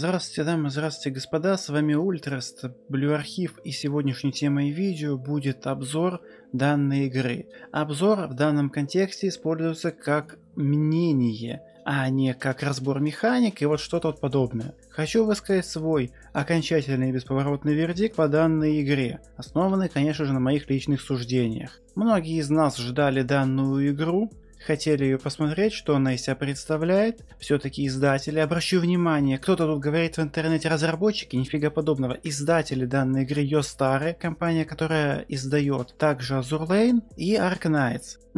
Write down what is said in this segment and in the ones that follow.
Здравствуйте, дамы, здравствуйте, господа, с вами Ультраст, Блю Архив, и сегодняшней темой видео будет обзор данной игры. Обзор в данном контексте используется как мнение, а не как разбор механик и вот что-то вот подобное. Хочу высказать свой окончательный и бесповоротный вердикт по данной игре, основанный, конечно же, на моих личных суждениях. Многие из нас ждали данную игру, хотели ее посмотреть, что она из себя представляет. Все-таки издатели. Обращу внимание, кто-то тут говорит в интернете разработчики, нифига подобного. Издатели данной игры ее старые, компания, которая издает также Azur Lane и Ark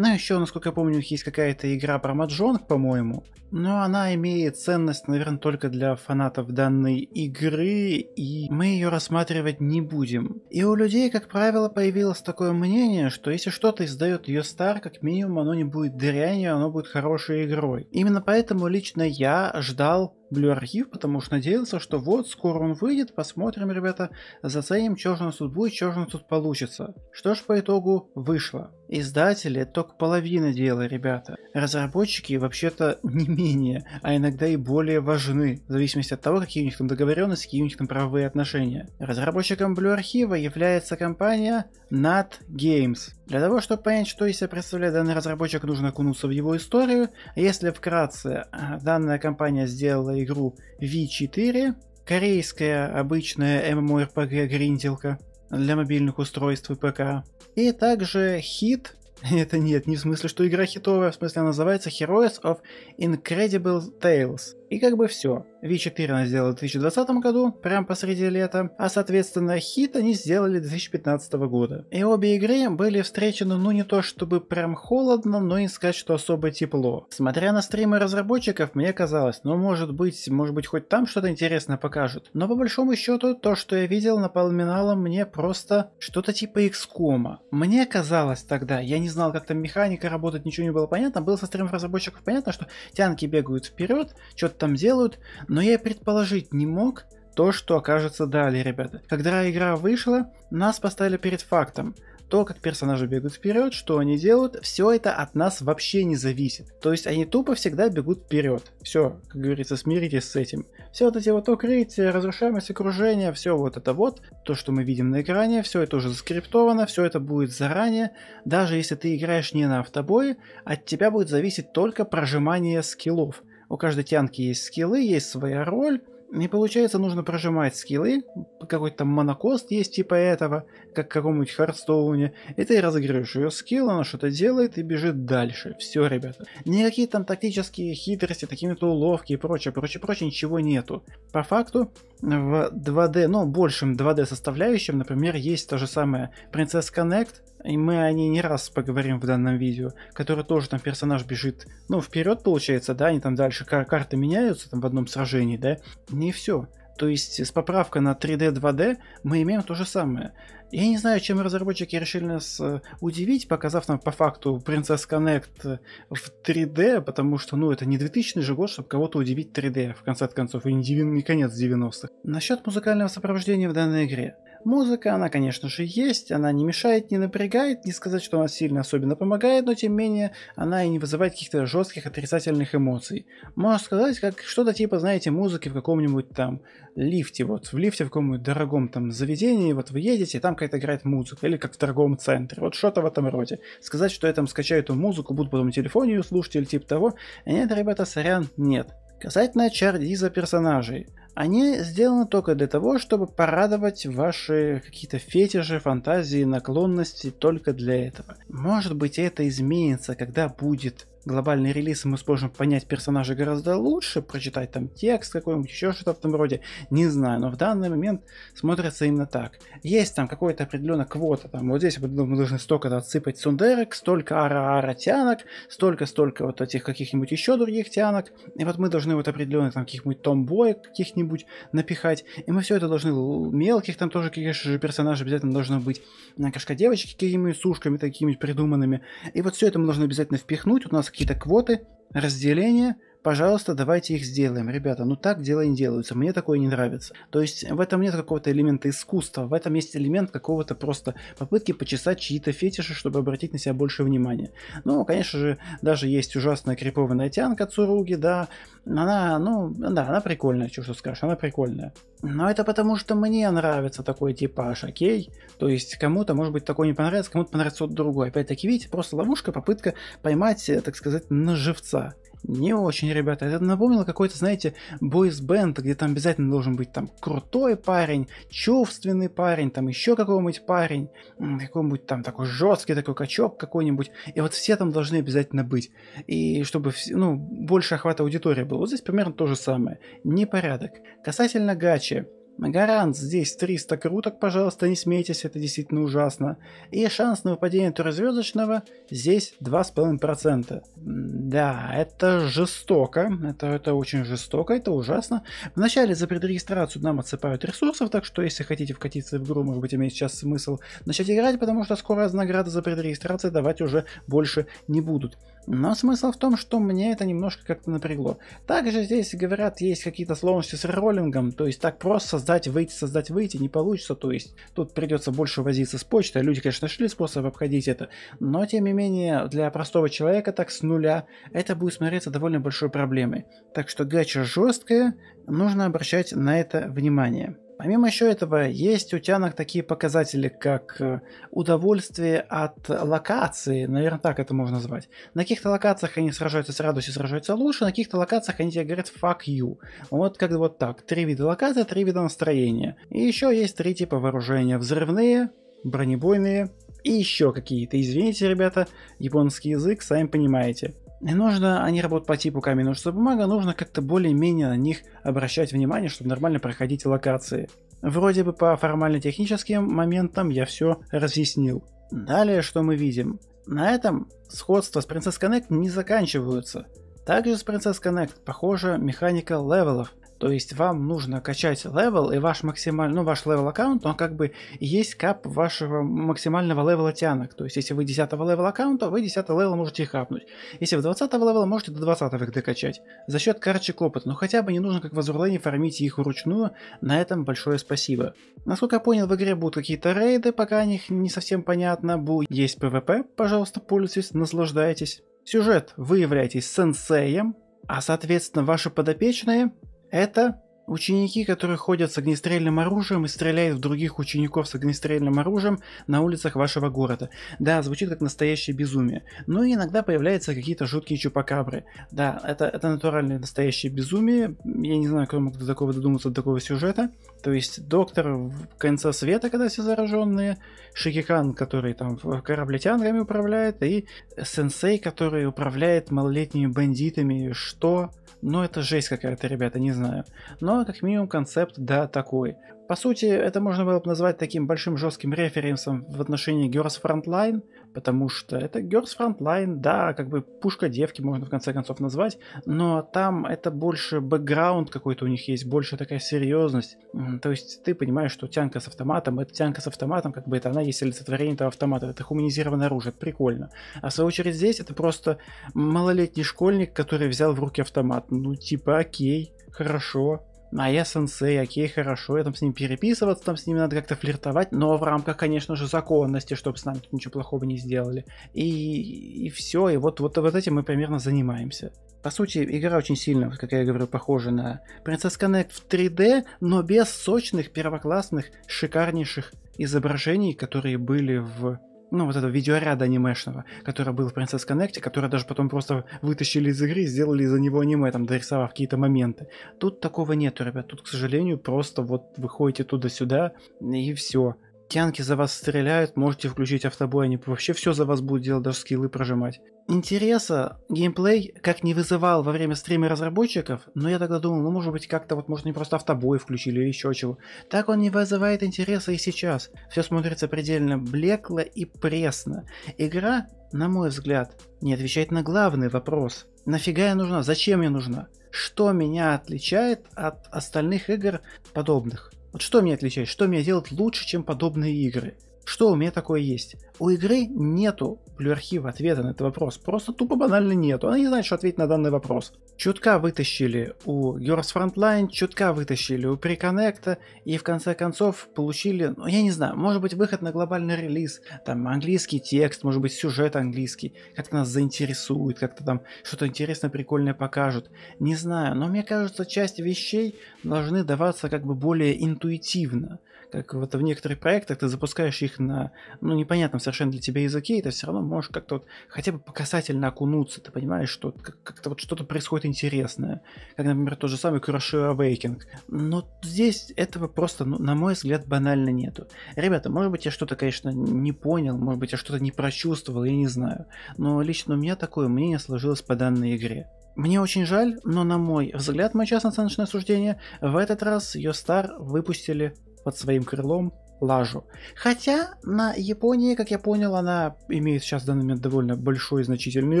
ну а еще, насколько я помню, у них есть какая-то игра про маджонг, по-моему. Но она имеет ценность, наверное, только для фанатов данной игры, и мы ее рассматривать не будем. И у людей, как правило, появилось такое мнение, что если что-то издает ее стар, как минимум оно не будет дрянью, оно будет хорошей игрой. Именно поэтому лично я ждал Blue архив, потому что надеялся, что вот, скоро он выйдет, посмотрим, ребята, заценим, что же у нас тут будет, что же у нас тут получится. Что ж, по итогу вышло. Издатели только половина дела, ребята. Разработчики вообще-то не менее, а иногда и более важны, в зависимости от того, какие у них там договоренности, какие у них там правовые отношения. Разработчиком Blue Archive является компания NAT Games. Для того, чтобы понять, что из себя представляет данный разработчик, нужно окунуться в его историю. Если вкратце, а, данная компания сделала игру V4, корейская обычная MMORPG гринделка, для мобильных устройств и ПК. И также хит, это нет, не в смысле, что игра хитовая, а в смысле она называется Heroes of Incredible Tales. И как бы все. 4 14 сделали в 2020 году, прям посреди лета, а соответственно хит они сделали 2015 года. И обе игры были встречены ну не то чтобы прям холодно, но и сказать, что особо тепло. Смотря на стримы разработчиков, мне казалось, ну может быть, может быть хоть там что-то интересное покажут. Но по большому счету, то, что я видел на полминалом, мне просто что-то типа XCOM. Мне казалось тогда, я не знал, как там механика работает, ничего не было понятно, было со стримов разработчиков понятно, что тянки бегают вперед, что-то там делают, но я предположить не мог то, что окажется далее, ребята. Когда игра вышла, нас поставили перед фактом то, как персонажи бегут вперед, что они делают, все это от нас вообще не зависит. То есть они тупо всегда бегут вперед. Все, как говорится, смиритесь с этим. Все вот эти вот укрытия, разрушаемость окружения, все вот это вот, то, что мы видим на экране, все это уже заскриптовано, все это будет заранее. Даже если ты играешь не на автобое, от тебя будет зависеть только прожимание скиллов. У каждой тянки есть скиллы, есть своя роль, не получается, нужно прожимать скиллы, какой-то там монокост есть типа этого, как в каком-нибудь Хардстоуне, и ты разыгрываешь ее скилл, она что-то делает и бежит дальше. Все, ребята. Никакие там тактические хитрости, такие-то уловки и прочее, прочее, прочее, ничего нету. По факту, в 2D, ну, большим 2D составляющим, например, есть то же самое Princess Connect, и мы о ней не раз поговорим в данном видео, который тоже там персонаж бежит, ну, вперед получается, да, они там дальше кар карты меняются там в одном сражении, да, не все. То есть с поправкой на 3D, 2D мы имеем то же самое. Я не знаю, чем разработчики решили нас э, удивить, показав нам по факту Princess Connect э, в 3D, потому что, ну, это не 2000 же год, чтобы кого-то удивить 3D, в конце концов, и не, не конец 90-х. Насчет музыкального сопровождения в данной игре. Музыка, она, конечно же, есть, она не мешает, не напрягает, не сказать, что она сильно особенно помогает, но тем не менее, она и не вызывает каких-то жестких отрицательных эмоций. Можно сказать, как что-то типа, знаете, музыки в каком-нибудь там лифте, вот в лифте в каком-нибудь дорогом там заведении, вот вы едете, и там какая-то играет музыка, или как в дорогом центре, вот что-то в этом роде. Сказать, что я там скачаю эту музыку, буду потом на телефоне слушать или типа того, нет, ребята, сорян, нет. Касательно HR за персонажей – они сделаны только для того, чтобы порадовать ваши какие-то фетиши, фантазии, наклонности только для этого. Может быть это изменится, когда будет глобальный релиз, мы сможем понять персонажа гораздо лучше, прочитать там текст какой-нибудь, еще что-то в этом роде, не знаю, но в данный момент смотрится именно так. Есть там какой-то определенная квота, там вот здесь мы должны столько то отсыпать сундерек, столько ара-ара тянок, столько-столько вот этих каких-нибудь еще других тянок, и вот мы должны вот определенных там каких-нибудь томбоек каких-нибудь напихать, и мы все это должны мелких там тоже, конечно же, персонажей обязательно должно быть, на кашка девочки какими-нибудь сушками такими придуманными, и вот все это мы должны обязательно впихнуть, у нас какие-то квоты, разделения – пожалуйста, давайте их сделаем, ребята, ну так дела не делаются, мне такое не нравится. То есть в этом нет какого-то элемента искусства, в этом есть элемент какого-то просто попытки почесать чьи-то фетиши, чтобы обратить на себя больше внимания. Ну, конечно же, даже есть ужасная крипованная тянка Цуруги, да, она, ну, да, она прикольная, чего что скажешь, она прикольная. Но это потому, что мне нравится такой типаж, окей? То есть кому-то, может быть, такой не понравится, кому-то понравится вот другой. Опять-таки, видите, просто ловушка, попытка поймать, э, так сказать, на живца. Не очень, ребята. Это напомнило какой-то, знаете, бойсбенд, где там обязательно должен быть там крутой парень, чувственный парень, там еще какой-нибудь парень, какой-нибудь там такой жесткий такой качок какой-нибудь. И вот все там должны обязательно быть. И чтобы, ну, больше охвата аудитории было. Вот здесь примерно то же самое. Непорядок. Касательно гачи. Гарант, здесь 300 круток, пожалуйста, не смейтесь, это действительно ужасно. И шанс на выпадение трехзвездочного здесь 2,5%. Да, это жестоко, это, это очень жестоко, это ужасно. Вначале за предрегистрацию нам отсыпают ресурсов, так что если хотите вкатиться в игру, может быть имеет сейчас смысл начать играть, потому что скоро награды за предрегистрацию давать уже больше не будут. Но смысл в том, что мне это немножко как-то напрягло. Также здесь, говорят, есть какие-то сложности с роллингом, то есть так просто создать, выйти, создать, выйти не получится, то есть тут придется больше возиться с почтой. Люди, конечно, нашли способ обходить это, но тем не менее для простого человека так с нуля это будет смотреться довольно большой проблемой. Так что гача жесткая, нужно обращать на это внимание. Помимо еще этого, есть у тянок такие показатели, как э, удовольствие от локации, наверное, так это можно назвать. На каких-то локациях они сражаются с радостью, сражаются лучше, на каких-то локациях они тебе говорят «fuck you». Вот как вот так. Три вида локаций, три вида настроения. И еще есть три типа вооружения. Взрывные, бронебойные и еще какие-то. Извините, ребята, японский язык, сами понимаете. Не нужно, они работают по типу камень, ножницы, бумага, нужно как-то более-менее на них обращать внимание, чтобы нормально проходить локации. Вроде бы по формально-техническим моментам я все разъяснил. Далее, что мы видим? На этом сходства с Princess Connect не заканчиваются. Также с Princess Connect похожа механика левелов. То есть вам нужно качать левел, и ваш максимальный, ну, ваш левел аккаунт, он как бы есть кап вашего максимального левела тянок. То есть если вы 10 левел аккаунта, вы 10 левел можете их капнуть. Если вы 20 левела, можете до 20 их докачать. За счет карточек опыта, но хотя бы не нужно как в Азурлене фармить их вручную, на этом большое спасибо. Насколько я понял, в игре будут какие-то рейды, пока о них не совсем понятно, Будет есть PvP, пожалуйста, пользуйтесь, наслаждайтесь. Сюжет. Вы являетесь сенсеем, а соответственно ваши подопечные это ученики, которые ходят с огнестрельным оружием и стреляют в других учеников с огнестрельным оружием на улицах вашего города. Да, звучит как настоящее безумие. Но иногда появляются какие-то жуткие чупакабры. Да, это, это натуральное настоящее безумие. Я не знаю, кто мог до такого додуматься, до такого сюжета. То есть доктор конца света, когда все зараженные, Шикикан, который там кораблетянками управляет, и сенсей, который управляет малолетними бандитами, что... Ну, это жесть какая-то, ребята, не знаю. Но, как минимум, концепт, да, такой. По сути, это можно было бы назвать таким большим жестким референсом в отношении Girls Frontline, потому что это Girls Frontline, да, как бы пушка девки можно в конце концов назвать, но там это больше бэкграунд какой-то у них есть, больше такая серьезность. То есть ты понимаешь, что тянка с автоматом, это тянка с автоматом, как бы это она есть олицетворение этого автомата, это хуманизированное оружие, прикольно. А в свою очередь здесь это просто малолетний школьник, который взял в руки автомат. Ну типа окей, хорошо, а я сенсей, окей, хорошо, я там с ним переписываться, там с ними надо как-то флиртовать, но в рамках, конечно же, законности, чтобы с нами ничего плохого не сделали. И, и все, и вот, вот, вот этим мы примерно занимаемся. По сути, игра очень сильно, как я говорю, похожа на Princess Connect в 3D, но без сочных, первоклассных, шикарнейших изображений, которые были в ну, вот этого видеоряда анимешного, который был в Princess Connect, который даже потом просто вытащили из игры и сделали из-за него аниме, там, дорисовав какие-то моменты. Тут такого нету, ребят, тут, к сожалению, просто вот выходите туда-сюда и все. Тянки за вас стреляют, можете включить автобой, они вообще все за вас будут делать, даже скиллы прожимать. Интереса геймплей как не вызывал во время стрима разработчиков, но я тогда думал, ну может быть как-то вот может не просто автобой включили или еще чего. Так он не вызывает интереса и сейчас. Все смотрится предельно блекло и пресно. Игра, на мой взгляд, не отвечает на главный вопрос. Нафига я нужна? Зачем я нужна? Что меня отличает от остальных игр подобных? Вот что меня отличает, что меня делает лучше, чем подобные игры? Что у меня такое есть? У игры нету плюрхива ответа на этот вопрос. Просто тупо банально нету. Она не знает, что ответить на данный вопрос чутка вытащили у Girls Frontline, чутка вытащили у Preconnect, и в конце концов получили, ну я не знаю, может быть выход на глобальный релиз, там английский текст, может быть сюжет английский, как-то нас заинтересует, как-то там что-то интересное, прикольное покажут, не знаю, но мне кажется, часть вещей должны даваться как бы более интуитивно как вот в некоторых проектах ты запускаешь их на, ну, непонятном совершенно для тебя языке, и ты все равно можешь как-то вот хотя бы показательно окунуться, ты понимаешь, что как-то вот что-то происходит интересное, как, например, тот же самый Crush Awakening. Но здесь этого просто, ну, на мой взгляд, банально нету. Ребята, может быть, я что-то, конечно, не понял, может быть, я что-то не прочувствовал, я не знаю, но лично у меня такое мнение сложилось по данной игре. Мне очень жаль, но на мой взгляд, мое частное оценочное суждение, в этот раз ее стар выпустили под своим крылом лажу. Хотя на Японии, как я понял, она имеет сейчас в данный момент довольно большой значительный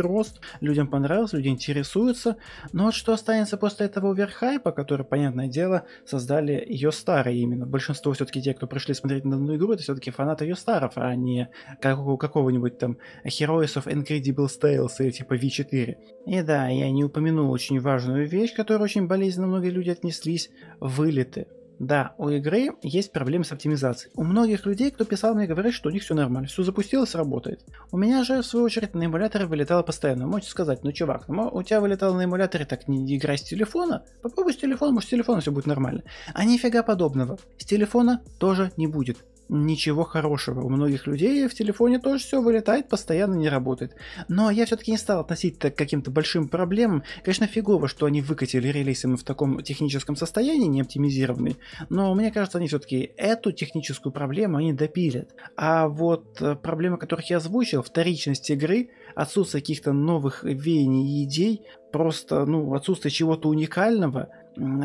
рост. Людям понравилось, люди интересуются. Но вот что останется после этого оверхайпа, который, понятное дело, создали ее старые именно. Большинство все-таки тех, кто пришли смотреть на данную игру, это все-таки фанаты ее старов, а не какого-нибудь там Heroes of Incredible Tales или типа V4. И да, я не упомянул очень важную вещь, которую очень болезненно многие люди отнеслись. Вылеты. Да, у игры есть проблемы с оптимизацией. У многих людей, кто писал мне, говорят, что у них все нормально, все запустилось, работает. У меня же, в свою очередь, на эмуляторе вылетало постоянно. Можете сказать, ну чувак, ну, у тебя вылетало на эмуляторе, так не играй с телефона, попробуй с телефона, может с телефона все будет нормально. А нифига подобного. С телефона тоже не будет ничего хорошего. У многих людей в телефоне тоже все вылетает, постоянно не работает. Но я все-таки не стал относиться к каким-то большим проблемам. Конечно, фигово, что они выкатили релиз именно в таком техническом состоянии, не оптимизированный. Но мне кажется, они все-таки эту техническую проблему они допилят. А вот э, проблемы, которых я озвучил, вторичность игры, отсутствие каких-то новых веяний и идей, просто ну, отсутствие чего-то уникального –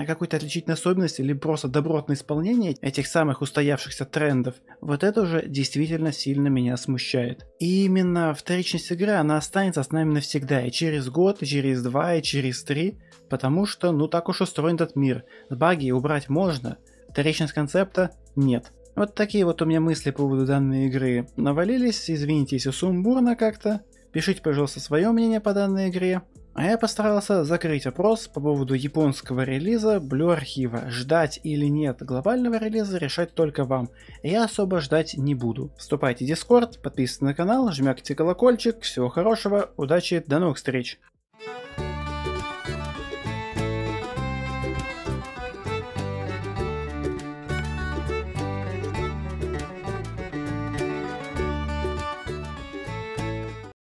какой-то отличительной особенности или просто добротное исполнение этих самых устоявшихся трендов, вот это уже действительно сильно меня смущает. И именно вторичность игры, она останется с нами навсегда, и через год, и через два, и через три, потому что, ну так уж устроен этот мир. Баги убрать можно, вторичность концепта нет. Вот такие вот у меня мысли по поводу данной игры навалились, извините, если сумбурно как-то. Пишите, пожалуйста, свое мнение по данной игре. А я постарался закрыть опрос по поводу японского релиза Blue архива. Ждать или нет глобального релиза решать только вам. Я особо ждать не буду. Вступайте в Discord, подписывайтесь на канал, жмякайте колокольчик. Всего хорошего, удачи, до новых встреч.